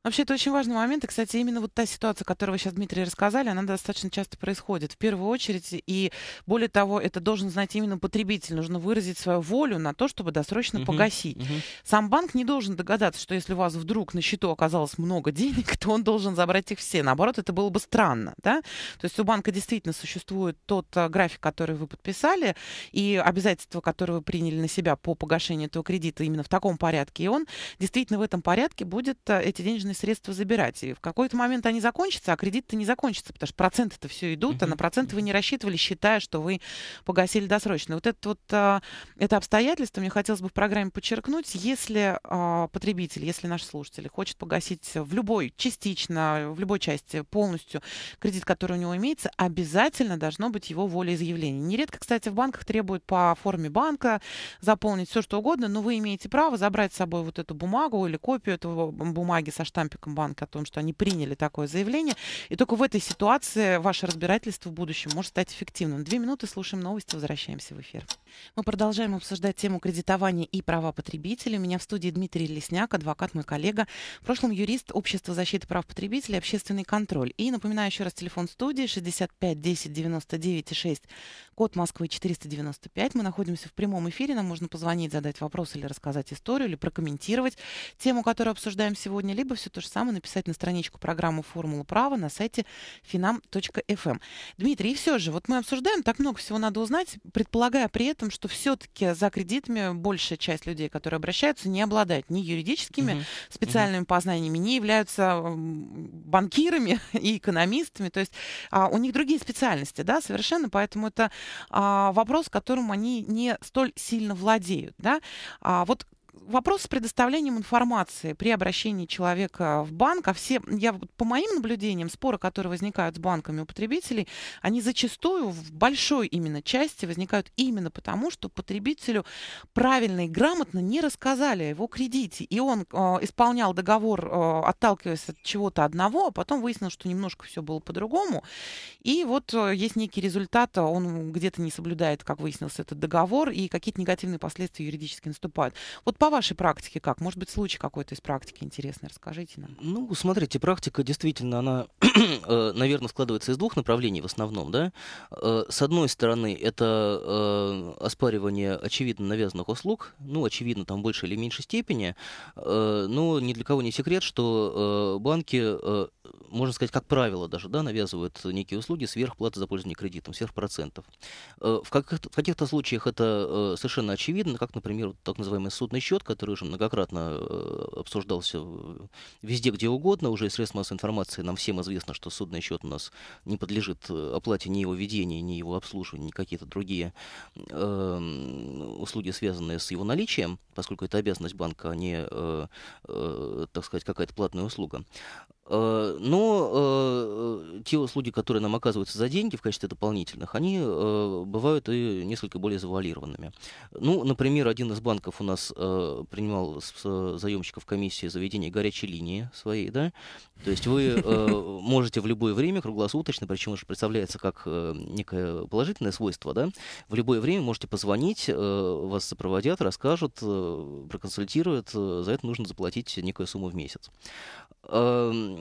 [SPEAKER 1] Вообще, это очень важный момент. И, кстати, именно вот та ситуация, которую вы сейчас, Дмитрий, рассказали, она достаточно часто происходит. В первую очередь, и более того, это должен знать именно потребитель. Нужно выразить свою волю на то, чтобы досрочно uh-huh, погасить. Uh-huh. Сам банк не должен догадаться, что если у вас вдруг на счету оказалось много денег, то он должен забрать их все. Наоборот, это было бы странно. Да? То есть у банка действительно существует тот а, график, который вы подписали, и обязательства, которые вы приняли на себя по погашению этого кредита именно в таком порядке. И он действительно в этом порядке будет а, эти денежные должны средства забирать. И в какой-то момент они закончатся, а кредит-то не закончится, потому что проценты-то все идут, а на проценты вы не рассчитывали, считая, что вы погасили досрочно. Вот это вот а, это обстоятельство мне хотелось бы в программе подчеркнуть. Если а, потребитель, если наши слушатели хочет погасить в любой, частично, в любой части полностью кредит, который у него имеется, обязательно должно быть его волеизъявление. Нередко, кстати, в банках требуют по форме банка заполнить все, что угодно, но вы имеете право забрать с собой вот эту бумагу или копию этого бумаги со штампом штампиком банка о том, что они приняли такое заявление. И только в этой ситуации ваше разбирательство в будущем может стать эффективным. Две минуты слушаем новости, возвращаемся в эфир. Мы продолжаем обсуждать тему кредитования и права потребителей. У меня в студии Дмитрий Лесняк, адвокат, мой коллега, в прошлом юрист Общества защиты прав потребителей, общественный контроль. И напоминаю еще раз телефон студии 65 10 99 6, код Москвы 495. Мы находимся в прямом эфире, нам можно позвонить, задать вопрос или рассказать историю, или прокомментировать тему, которую обсуждаем сегодня, либо все все то же самое написать на страничку программы «Формула права» на сайте finam.fm. Эм. Дмитрий, и все же, вот мы обсуждаем, так много всего надо узнать, предполагая при этом, что все-таки за кредитами большая часть людей, которые обращаются, не обладают ни юридическими угу. специальными угу. познаниями, не являются банкирами и экономистами, то есть а, у них другие специальности, да, совершенно, поэтому это а, вопрос, которым они не столь сильно владеют, да. А, вот вопрос с предоставлением информации при обращении человека в банк, а все, я по моим наблюдениям, споры, которые возникают с банками у потребителей, они зачастую в большой именно части возникают именно потому, что потребителю правильно и грамотно не рассказали о его кредите, и он э, исполнял договор, э, отталкиваясь от чего-то одного, а потом выяснил, что немножко все было по-другому, и вот э, есть некий результат, а он где-то не соблюдает, как выяснился этот договор, и какие-то негативные последствия юридически наступают. Вот по вашей практике как? Может быть, случай какой-то из практики интересный, расскажите нам. Ну, смотрите, практика действительно, она,
[SPEAKER 2] э, наверное, складывается из двух направлений в основном, да. Э, с одной стороны, это э, оспаривание очевидно навязанных услуг, ну, очевидно, там в большей или меньшей степени, но ни для кого не секрет, что банки можно сказать, как правило даже, да, навязывают некие услуги сверхплаты за пользование кредитом, сверхпроцентов. Э, в каких-то, каких случаях это э, совершенно очевидно, как, например, так называемый судный счет, который уже многократно э, обсуждался везде, где угодно, уже из средств массовой информации нам всем известно, что судный счет у нас не подлежит оплате ни его ведения, ни его обслуживания, ни какие-то другие эм, услуги, связанные с его наличием, поскольку это обязанность банка, а не, так сказать, какая-то платная услуга. Э, но э, э, те услуги, которые нам оказываются за деньги в качестве дополнительных, они бывают и несколько более завуалированными. Ну, например, один из банков у нас принимал с заемщиков комиссии заведения горячей линии своей, да, то есть вы можете в любое время, круглосуточно, причем это представляется как некое положительное свойство, да, в любое время можете позвонить, вас сопроводят, расскажут, проконсультируют, за это нужно заплатить некую сумму в месяц. Эм,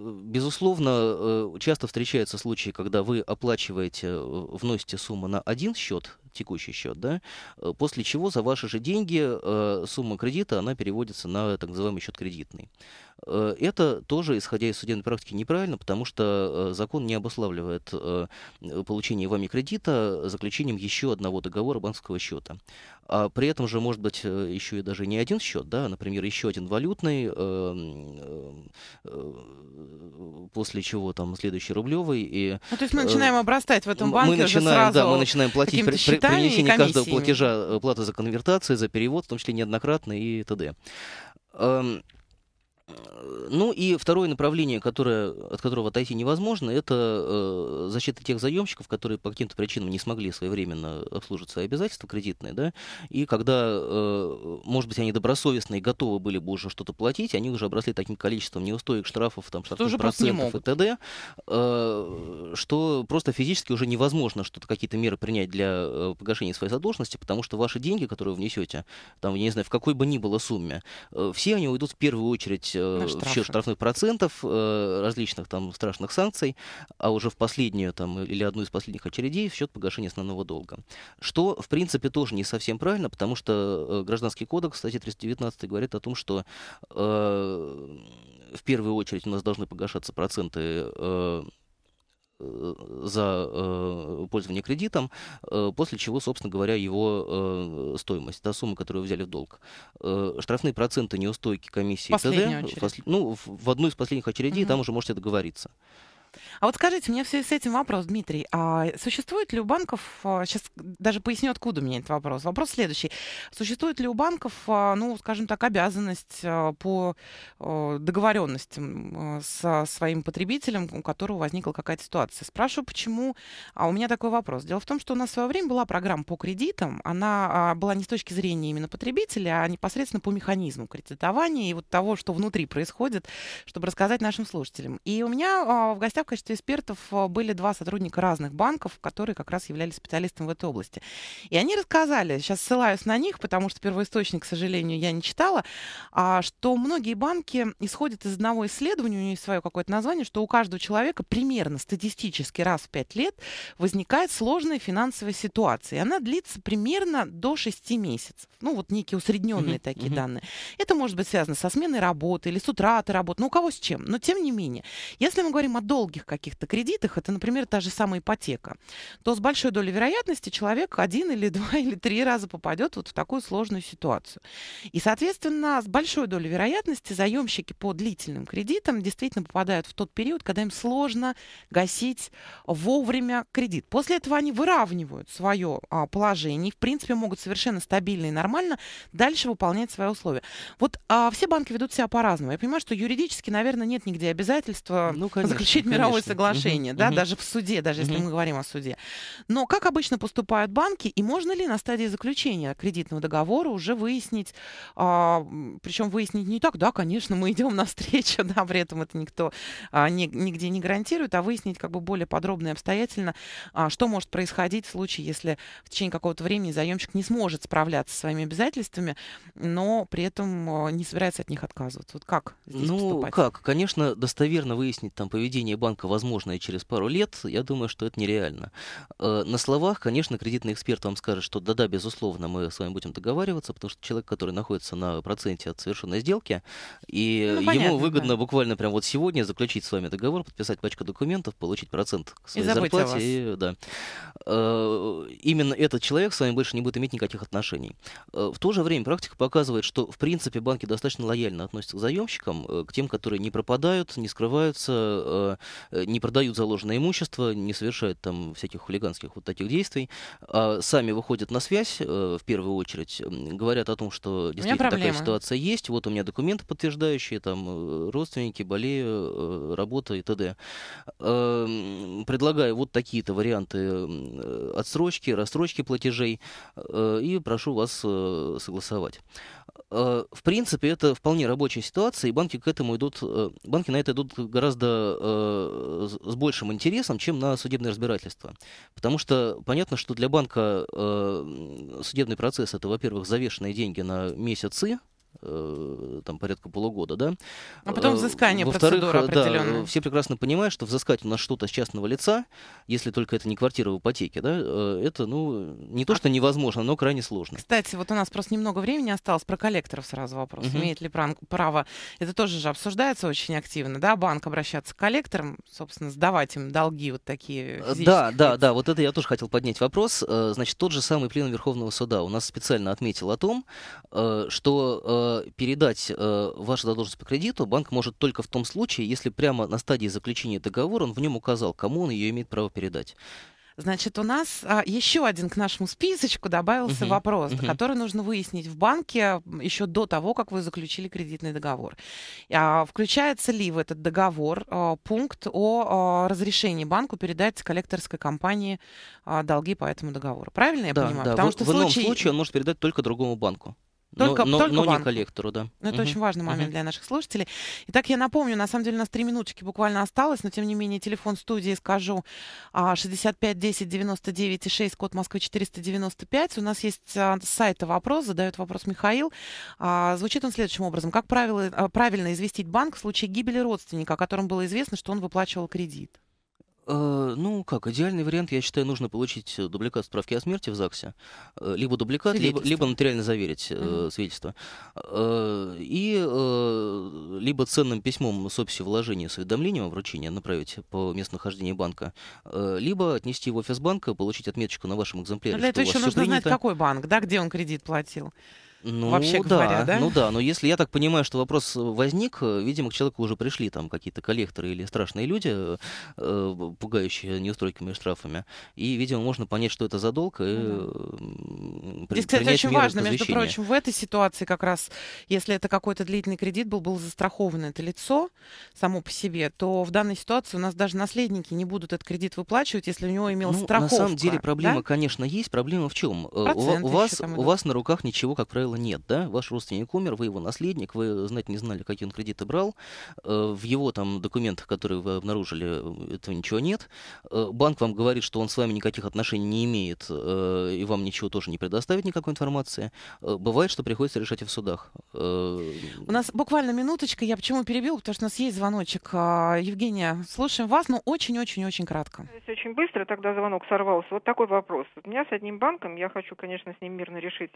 [SPEAKER 2] безусловно, э, часто встречаются случаи, когда вы оплачиваете, э, вносите сумму на один счет текущий счет, да, э, после чего за ваши же деньги э, сумма кредита, она переводится на так называемый счет кредитный. Э, это тоже, исходя из судебной практики, неправильно, потому что э, закон не обуславливает получение вами кредита заключением еще одного договора банковского счета. А при этом же может быть еще и даже не один счет, да, а, например, еще один валютный, эм, после чего там следующий рублевый. И, ну, то есть мы начинаем
[SPEAKER 1] обрастать в этом банке мы начинаем, сразу да, мы начинаем платить при, конвертами принесении каждого платежа
[SPEAKER 2] э, плата за конвертацию, за перевод, в том числе неоднократно и т.д. Эм, Э, ну и второе направление, которое, от которого отойти невозможно, это э, защита тех заемщиков, которые по каким-то причинам не смогли своевременно обслужить свои обязательства кредитные, да, и когда, э, может быть, они добросовестные, и готовы были бы уже что-то платить, они уже обросли таким количеством неустоек, штрафов, там, штрафных процентов и т.д., э, что просто физически уже невозможно что-то, какие-то меры принять для э, погашения своей задолженности, потому что ваши деньги, которые вы внесете, там, я не знаю, в какой бы ни было сумме, э, все они уйдут в первую очередь э, в счет штрафных процентов, э, различных там страшных санкций, а уже в последнюю там, или одну из последних очередей в счет погашения основного долга. Что, в принципе, тоже не совсем правильно, потому что э, Гражданский кодекс, статья 319, говорит о том, что э, в первую очередь у нас должны погашаться проценты э, Э, за э, пользование кредитом, э, после чего, собственно говоря, его стоимость, та сумма, которую взяли в долг. Штрафные проценты, неустойки, комиссии, т.д. Ну, в одну из последних очередей угу. там уже можете договориться.
[SPEAKER 1] А вот скажите, у меня в с этим вопрос, Дмитрий. А существует ли у банков, сейчас а, даже поясню, откуда у меня этот вопрос. Вопрос следующий. Существует ли у банков, а, ну, скажем так, обязанность а, по договоренностям со своим потребителем, у которого возникла какая-то ситуация? Спрашиваю, почему. А у меня такой вопрос. Дело в том, что у нас в свое время была программа по кредитам. Она была не с точки зрения именно потребителя, а непосредственно по механизму кредитования и вот того, что внутри происходит, чтобы рассказать нашим слушателям. И у меня в гостях, конечно, количестве экспертов э, были два сотрудника разных банков, которые как раз являлись специалистами в этой области. И они рассказали, сейчас ссылаюсь на них, потому что первоисточник, к сожалению, я не читала, а, что многие банки исходят из одного исследования, у них есть свое какое-то название, что у каждого человека примерно статистически раз в пять лет возникает сложная финансовая ситуация. И она длится примерно до шести месяцев. Ну, вот некие усредненные mm-hmm. такие mm-hmm. данные. Это может быть связано со сменой работы или с утратой работы, ну, у кого с чем. Но тем не менее, если мы говорим о долгих каких-то кредитах, это, например, та же самая ипотека, то с большой долей вероятности человек один или два или три раза попадет вот в такую сложную ситуацию. И, соответственно, с большой долей вероятности заемщики по длительным кредитам действительно попадают в тот период, когда им сложно гасить вовремя кредит. После этого они выравнивают свое а, положение, в принципе, могут совершенно стабильно и нормально дальше выполнять свои условия. Вот а, все банки ведут себя по-разному. Я понимаю, что юридически, наверное, нет нигде обязательства ну, конечно, заключить мировой любое соглашение, да, даже в суде, даже если мы говорим о суде. Но как обычно поступают банки, и можно ли на стадии заключения кредитного договора уже выяснить, а, причем выяснить не так, да, конечно, мы идем навстречу, да, при этом это никто а, нигде не гарантирует, а выяснить как бы более подробно и обстоятельно, а, что может происходить в случае, если в течение какого-то времени заемщик не сможет справляться со своими обязательствами, но при этом не собирается от них отказываться. Вот как здесь ну, поступать?
[SPEAKER 2] Ну, как? Конечно, достоверно выяснить там поведение банка возможно и через пару лет, я думаю, что это нереально. Э, на словах, конечно, кредитный эксперт вам скажет, что да-да, безусловно, мы с вами будем договариваться, потому что человек, который находится на проценте от совершенной сделки, и ну, понятно, ему выгодно да. буквально прямо вот сегодня заключить с вами договор, подписать пачку документов, получить процент к своей и зарплате. И, да. Э, именно этот человек с вами больше не будет иметь никаких отношений. Э, в то же время практика показывает, что в принципе банки достаточно лояльно относятся к заемщикам, к тем, которые не пропадают, не скрываются, Э, не продают заложенное имущество, не совершают там всяких хулиганских вот таких действий, а сами выходят на связь э, в первую очередь, говорят о том, что действительно такая ситуация есть, вот у меня документы подтверждающие, там э, родственники, болею, работа и т.д. Предлагаю вот такие-то варианты отсрочки, рассрочки платежей и прошу вас согласовать в принципе, это вполне рабочая ситуация, и банки к этому идут, банки на это идут гораздо Э, с большим интересом, чем на судебное разбирательство. Потому что понятно, что для банка э, судебный процесс это, во-первых, завешенные деньги на месяцы, Э, там порядка полугода, да. А потом э, взыскание Во-вторых, да, э, все прекрасно понимают, что взыскать у нас что-то с частного лица, если только это не квартира в ипотеке, да, это, ну, не то, а что невозможно, но крайне сложно.
[SPEAKER 1] Кстати, вот у нас просто немного времени осталось, про коллекторов сразу вопрос. Угу. Имеет ли право, это тоже же обсуждается очень активно, да, банк обращаться к коллекторам, собственно, сдавать им долги вот такие Да,
[SPEAKER 2] лиц. да, да, вот это я тоже хотел поднять вопрос. Значит, тот же самый плен Верховного Суда у нас специально отметил о том, что Э, передать э, вашу задолженность по кредиту банк может только в том случае, если прямо на стадии заключения договора он в нем указал, кому он ее имеет право передать.
[SPEAKER 1] Значит, у нас а, еще один к нашему списочку добавился uh-huh, вопрос, uh-huh. который нужно выяснить в банке еще до того, как вы заключили кредитный договор. А, включается ли в этот договор а, пункт о а, разрешении банку передать коллекторской компании а, долги по этому договору? Правильно я да, понимаю? Да, Потому в, что в случае... случае
[SPEAKER 2] он может передать только другому банку. Только, но, только но, но не коллектору, да. Но ну, это угу. очень важный момент угу. для
[SPEAKER 1] наших слушателей. Итак, я напомню, на самом деле у нас три минуточки буквально осталось, но тем не менее телефон студии скажу 65 10 99 6, код Москвы 495. У нас есть а, с сайта вопрос, задает вопрос Михаил. А, звучит он следующим образом. Как правило, э, правильно известить банк в случае гибели родственника, о котором было известно, что он выплачивал кредит?
[SPEAKER 2] Э, ну, как, идеальный вариант, я считаю, нужно получить э, дубликат справки о смерти в ЗАГСе. Э, либо дубликат, либо, либо нотариально заверить э, свидетельство. Э, И э, либо ценным письмом с описью вложения с уведомлением о вручении направить по местонахождению банка, э, либо отнести в офис банка, получить отметочку на вашем экземпляре Но экземпляре, для этого еще все нужно знать, какой
[SPEAKER 1] банк, да, где он кредит платил
[SPEAKER 2] ну, вообще да, говоря, да? Ну да, но если я так понимаю, что вопрос э, возник, э, видимо, к человеку уже пришли там какие-то коллекторы или страшные люди, э, э пугающие неустройками и штрафами, и, видимо, можно понять, что это за долг, и э, при, Здесь, кстати, очень важно, между прочим,
[SPEAKER 1] в этой ситуации как раз, если это какой-то длительный кредит был, был застрахован это лицо само по себе, то в данной ситуации у нас даже наследники не будут этот кредит выплачивать, если у него имел ну, страховка. На самом деле проблема, да?
[SPEAKER 2] конечно, есть. Проблема в чем? Проценты у вас, у вас на руках ничего, как правило, дела нет, да, ваш родственник умер, вы его наследник, вы знать не знали, какие он кредиты брал, э, в его там документах, которые вы обнаружили, э, этого ничего нет, э, банк вам говорит, что он с вами никаких отношений не имеет, и вам ничего тоже не предоставит, никакой информации, бывает, что приходится решать и в судах. У
[SPEAKER 1] нас буквально минуточка, я почему перебил, потому что у нас есть звоночек. А, Евгения, слушаем вас, но очень-очень-очень кратко.
[SPEAKER 3] Очень быстро, тогда звонок сорвался. Вот такой вопрос. У меня с одним банком, я хочу, конечно, с ним мирно решить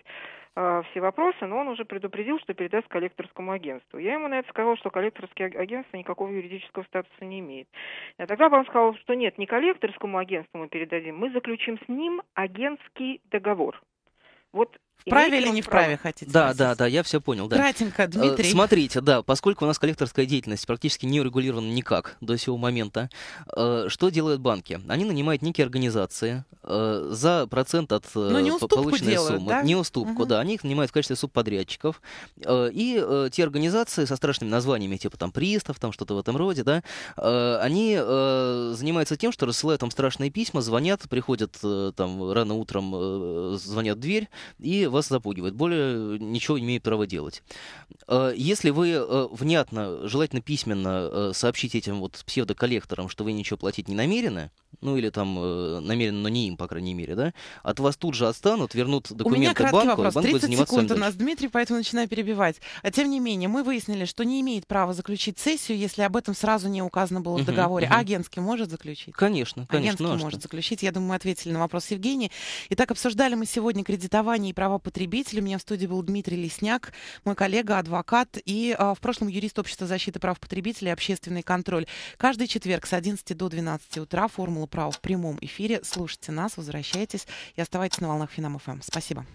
[SPEAKER 3] все вопросы, но он уже предупредил, что передаст коллекторскому агентству. Я ему на это сказала, что коллекторское а-, агентство никакого юридического статуса не имеет. Я а тогда вам сказал, что нет, не коллекторскому агентству мы передадим, мы заключим с ним агентский договор. Вот Вправе или не
[SPEAKER 1] вправе
[SPEAKER 2] хотите? Да, спросить? да, да, я все понял. Да. Кратенько, э, Дмитрий. Смотрите, да, поскольку у нас коллекторская деятельность практически не урегулирована никак до сего момента, э, что делают банки? Они нанимают некие организации э, за процент от Но ну, не полученной делают, суммы. Да? Не угу. да. Они их нанимают в качестве субподрядчиков. И те организации со страшными названиями, типа там пристав, там что-то в этом роде, да, они занимаются тем, что рассылают там страшные письма, звонят, приходят там рано утром, звонят в дверь и вас запугивает. Более ничего не имеет права делать. Э, если вы э, внятно, желательно письменно э, сообщите этим вот псевдоколлекторам, что вы ничего платить не намерены, ну или там намерены, но не им, по крайней мере, да, от вас тут же отстанут, вернут документы У меня краткий банку, а вопрос. и 30 секунд у нас,
[SPEAKER 1] Дмитрий, поэтому начинаю перебивать. А тем не менее, мы выяснили, что не имеет права заключить сессию, если об этом сразу не указано было в договоре. А агентский может заключить? Конечно, конечно. Агентский ну, а может что? заключить. Я думаю, мы ответили на вопрос Евгения. Итак, обсуждали мы сегодня кредитование и право потребителя. У меня в студии был Дмитрий Лесняк, мой коллега, адвокат и а, в прошлом юрист Общества защиты прав потребителей «Общественный контроль». Каждый четверг с 11 до 12 утра «Формула права» в прямом эфире. Слушайте нас, возвращайтесь и оставайтесь на волнах Финам Спасибо.